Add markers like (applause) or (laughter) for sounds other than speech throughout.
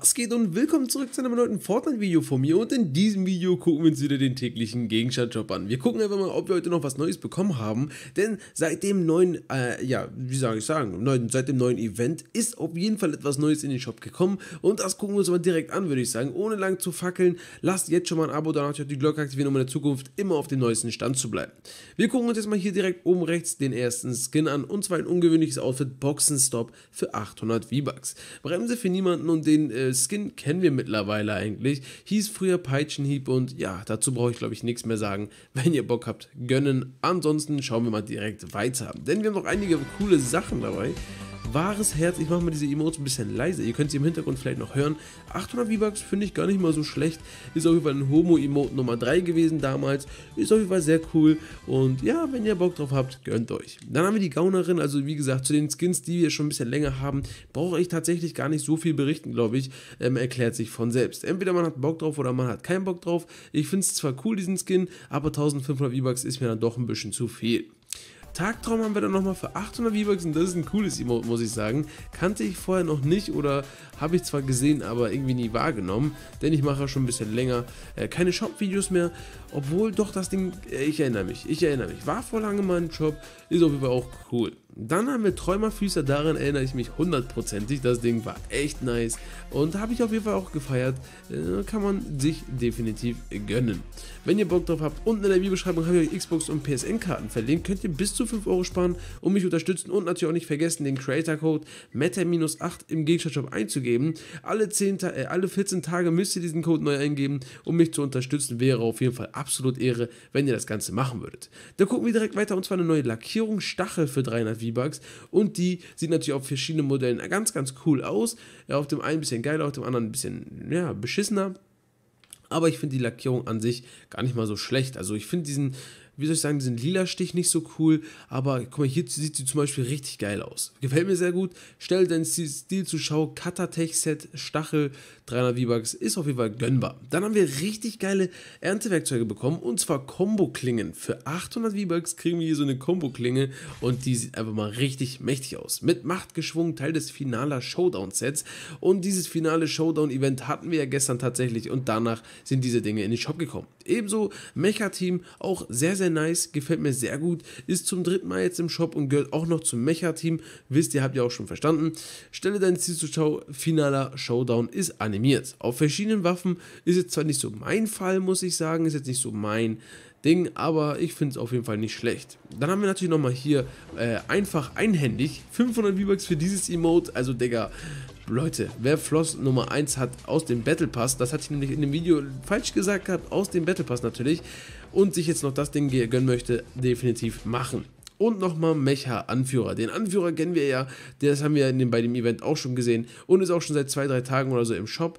Was geht und willkommen zurück zu einem neuen Fortnite-Video von mir und in diesem Video gucken wir uns wieder den täglichen Gegenstandshop an. Wir gucken einfach mal, ob wir heute noch was Neues bekommen haben, denn seit dem neuen, äh, ja, wie soll ich sagen, neuen, seit dem neuen Event ist auf jeden Fall etwas Neues in den Shop gekommen und das gucken wir uns mal direkt an, würde ich sagen, ohne lang zu fackeln. Lasst jetzt schon mal ein Abo danach die Glocke aktivieren, um in der Zukunft immer auf dem neuesten Stand zu bleiben. Wir gucken uns jetzt mal hier direkt oben rechts den ersten Skin an und zwar ein ungewöhnliches Outfit Boxenstop für 800 V-Bucks. Bremse für niemanden und den, äh, äh, Skin kennen wir mittlerweile eigentlich. Hieß früher Peitschenhieb und ja, dazu brauche ich glaube ich nichts mehr sagen. (laughs) Wenn ihr Bock habt, gönnen. Ansonsten schauen wir mal direkt weiter. Denn wir haben noch einige coole Sachen dabei wahres Herz, ich mache mal diese Emotes ein bisschen leiser, ihr könnt sie im Hintergrund vielleicht noch hören. 800 V-Bucks finde ich gar nicht mal so schlecht, ist auf jeden Fall ein Homo-Emote Nummer 3 gewesen damals, ist auf jeden Fall sehr cool und ja, wenn ihr Bock drauf habt, gönnt euch. Dann haben wir die Gaunerin, also wie gesagt, zu den Skins, die wir schon ein bisschen länger haben, brauche ich tatsächlich gar nicht so viel berichten, glaube ich, ähm, erklärt sich von selbst. Entweder man hat Bock drauf oder man hat keinen Bock drauf, ich finde es zwar cool, diesen Skin, aber 1500 V-Bucks ist mir dann doch ein bisschen zu viel. Tagtraum haben wir dann nochmal für 800 V-Bucks und das ist ein cooles Emote, muss ich sagen. Kannte ich vorher noch nicht oder habe ich zwar gesehen, aber irgendwie nie wahrgenommen, denn ich mache schon ein bisschen länger äh, keine Shop-Videos mehr, obwohl doch das Ding, äh, ich erinnere mich, ich erinnere mich, war vor lange mal ein Shop, ist auf jeden Fall auch cool. Dann haben wir Träumerfüßer, daran erinnere ich mich hundertprozentig, das Ding war echt nice und habe ich auf jeden Fall auch gefeiert, äh, kann man sich definitiv gönnen. Wenn ihr Bock drauf habt, unten in der Videobeschreibung habe ich euch Xbox und PSN-Karten verlinkt, könnt ihr bis zu zu 5 Euro sparen und mich unterstützen und natürlich auch nicht vergessen, den Creator-Code META-8 im Gegenstandshop einzugeben. Alle, 10, äh, alle 14 Tage müsst ihr diesen Code neu eingeben, um mich zu unterstützen. Wäre auf jeden Fall absolut Ehre, wenn ihr das Ganze machen würdet. Dann gucken wir direkt weiter und zwar eine neue Lackierung Stachel für 300 V-Bucks und die sieht natürlich auf verschiedenen Modellen ganz, ganz cool aus. Ja, auf dem einen ein bisschen geiler, auf dem anderen ein bisschen ja, beschissener aber ich finde die Lackierung an sich gar nicht mal so schlecht. Also ich finde diesen wie soll ich sagen, diesen lila Stich nicht so cool, aber guck mal, hier sieht sie zum Beispiel richtig geil aus. Gefällt mir sehr gut. Stell deinen Stil zur Schau, Katatech Set, Stachel, 300 V-Bucks, ist auf jeden Fall gönnbar. Dann haben wir richtig geile Erntewerkzeuge bekommen und zwar Combo-Klingen. Für 800 V-Bucks kriegen wir hier so eine Combo-Klinge und die sieht einfach mal richtig mächtig aus. Mit Macht geschwungen, Teil des finaler Showdown-Sets und dieses finale Showdown-Event hatten wir ja gestern tatsächlich und danach sind diese Dinge in den Shop gekommen. Ebenso Mecha-Team, auch sehr, sehr sehr nice, gefällt mir sehr gut, ist zum dritten Mal jetzt im Shop und gehört auch noch zum Mecha-Team. Wisst ihr, habt ihr auch schon verstanden. Stelle dein Ziel zur Schau, finaler Showdown ist animiert. Auf verschiedenen Waffen ist jetzt zwar nicht so mein Fall, muss ich sagen, ist jetzt nicht so mein Ding, aber ich finde es auf jeden Fall nicht schlecht. Dann haben wir natürlich nochmal hier äh, einfach einhändig 500 V-Bucks für dieses Emote, also Digga, Leute, wer Floss Nummer 1 hat aus dem Battle Pass, das hatte ich nämlich in dem Video falsch gesagt gehabt, aus dem Battle Pass natürlich, und sich jetzt noch das Ding gönnen möchte, definitiv machen. Und nochmal Mecha Anführer. Den Anführer kennen wir ja, das haben wir bei dem Event auch schon gesehen und ist auch schon seit 2-3 Tagen oder so im Shop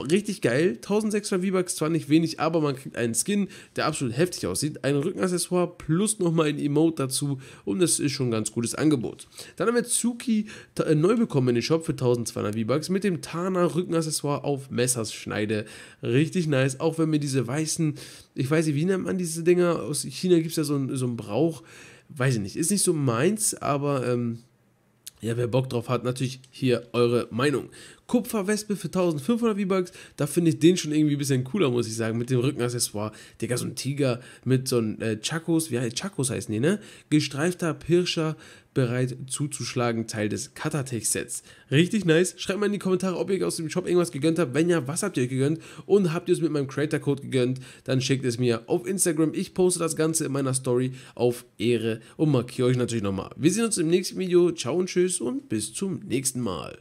richtig geil. 1600 V-Bucks, zwar nicht wenig, aber man kriegt einen Skin, der absolut heftig aussieht, ein Rückenaccessoire plus nochmal ein Emote dazu und das ist schon ein ganz gutes Angebot. Dann haben wir Tsuki äh, neu bekommen in den Shop für 1200 V-Bucks mit dem Tana Rückenaccessoire auf Messerschneide. Richtig nice, auch wenn mir diese weißen, ich weiß nicht, wie nennt man diese Dinger, aus China gibt es ja so, einen, so einen Brauch, weiß ich nicht, ist nicht so meins, aber... Ähm, ja, wer Bock drauf hat, natürlich hier eure Meinung. Kupferwespe für 1500 V-Bucks, da finde ich den schon irgendwie ein bisschen cooler, muss ich sagen, mit dem Rückenaccessoire. Digga, so ein Tiger mit so einem äh, Chakos, wie heißt Chakos heißen die, ne? Gestreifter Pirscher bereit zuzuschlagen, Teil des Katatech-Sets. Richtig nice. Schreibt mal in die Kommentare, ob ihr aus dem Shop irgendwas gegönnt habt. Wenn ja, was habt ihr euch gegönnt? Und habt ihr es mit meinem Creator-Code gegönnt? Dann schickt es mir auf Instagram. Ich poste das Ganze in meiner Story auf Ehre und markiere euch natürlich nochmal. Wir sehen uns im nächsten Video. Ciao und tschüss und bis zum nächsten Mal.